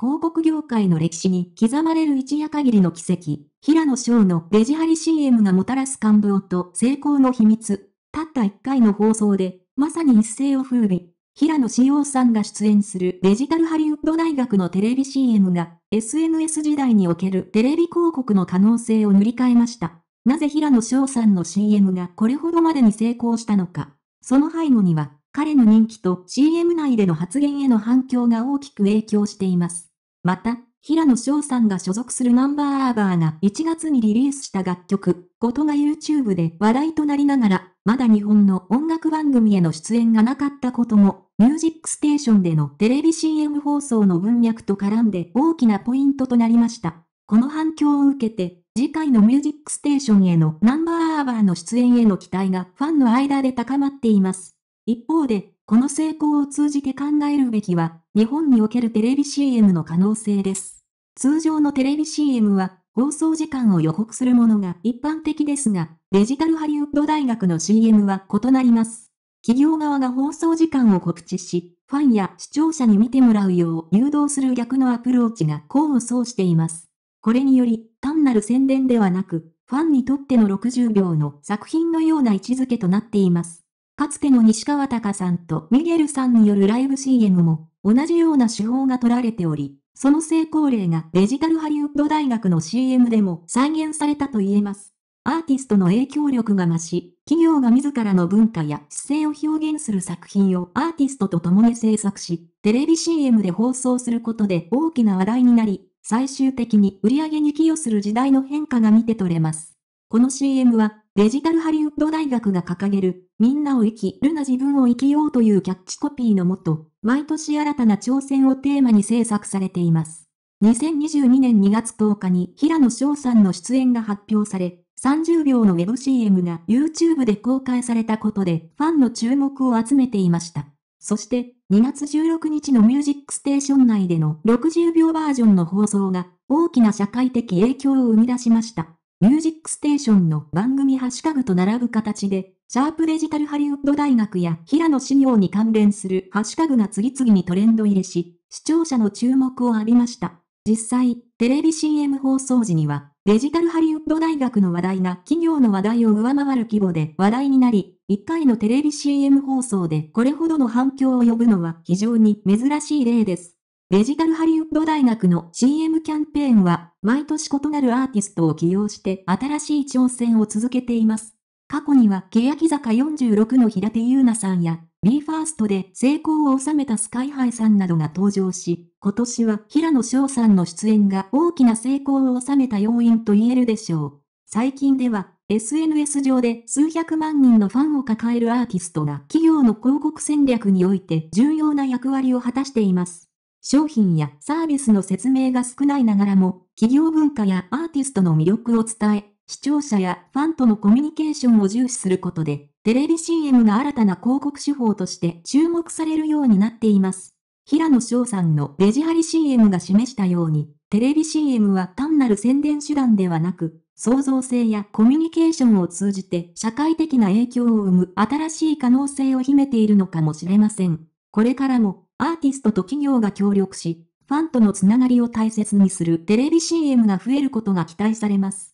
広告業界の歴史に刻まれる一夜限りの奇跡、平野翔のデジハリ CM がもたらす感動と成功の秘密。たった一回の放送で、まさに一世を風靡。平野志陽さんが出演するデジタルハリウッド大学のテレビ CM が SNS 時代におけるテレビ広告の可能性を塗り替えました。なぜ平野翔さんの CM がこれほどまでに成功したのか。その背後には彼の人気と CM 内での発言への反響が大きく影響しています。また、平野翔さんが所属するナンバーアーバーが1月にリリースした楽曲、ことが YouTube で話題となりながら、まだ日本の音楽番組への出演がなかったことも、ミュージックステーションでのテレビ CM 放送の文脈と絡んで大きなポイントとなりました。この反響を受けて、次回のミュージックステーションへのナンバーアーバーの出演への期待がファンの間で高まっています。一方で、この成功を通じて考えるべきは、日本におけるテレビ CM の可能性です。通常のテレビ CM は、放送時間を予告するものが一般的ですが、デジタルハリウッド大学の CM は異なります。企業側が放送時間を告知し、ファンや視聴者に見てもらうよう誘導する逆のアプローチが功を奏しています。これにより、単なる宣伝ではなく、ファンにとっての60秒の作品のような位置づけとなっています。かつての西川隆さんとミゲルさんによるライブ CM も同じような手法が取られており、その成功例がデジタルハリウッド大学の CM でも再現されたと言えます。アーティストの影響力が増し、企業が自らの文化や姿勢を表現する作品をアーティストと共に制作し、テレビ CM で放送することで大きな話題になり、最終的に売り上げに寄与する時代の変化が見て取れます。この CM はデジタルハリウッド大学が掲げる、みんなを生きるな自分を生きようというキャッチコピーのもと、毎年新たな挑戦をテーマに制作されています。2022年2月10日に平野翔さんの出演が発表され、30秒のウェブ CM が YouTube で公開されたことでファンの注目を集めていました。そして2月16日のミュージックステーション内での60秒バージョンの放送が大きな社会的影響を生み出しました。ミュージックステーションの番組ハッシュタグと並ぶ形で、シャープデジタルハリウッド大学や平野紫耀に関連するハッシュタグが次々にトレンド入れし、視聴者の注目を浴びました。実際、テレビ CM 放送時には、デジタルハリウッド大学の話題が企業の話題を上回る規模で話題になり、1回のテレビ CM 放送でこれほどの反響を呼ぶのは非常に珍しい例です。デジタルハリウッド大学の CM キャンペーンは、毎年異なるアーティストを起用して新しい挑戦を続けています。過去には、欅坂46の平手優奈さんや、BE:FIRST で成功を収めたスカイハイさんなどが登場し、今年は平野翔さんの出演が大きな成功を収めた要因と言えるでしょう。最近では、SNS 上で数百万人のファンを抱えるアーティストが企業の広告戦略において重要な役割を果たしています。商品やサービスの説明が少ないながらも、企業文化やアーティストの魅力を伝え、視聴者やファンとのコミュニケーションを重視することで、テレビ CM が新たな広告手法として注目されるようになっています。平野翔さんのレジハリ CM が示したように、テレビ CM は単なる宣伝手段ではなく、創造性やコミュニケーションを通じて社会的な影響を生む新しい可能性を秘めているのかもしれません。これからもアーティストと企業が協力し、ファンとのつながりを大切にするテレビ CM が増えることが期待されます。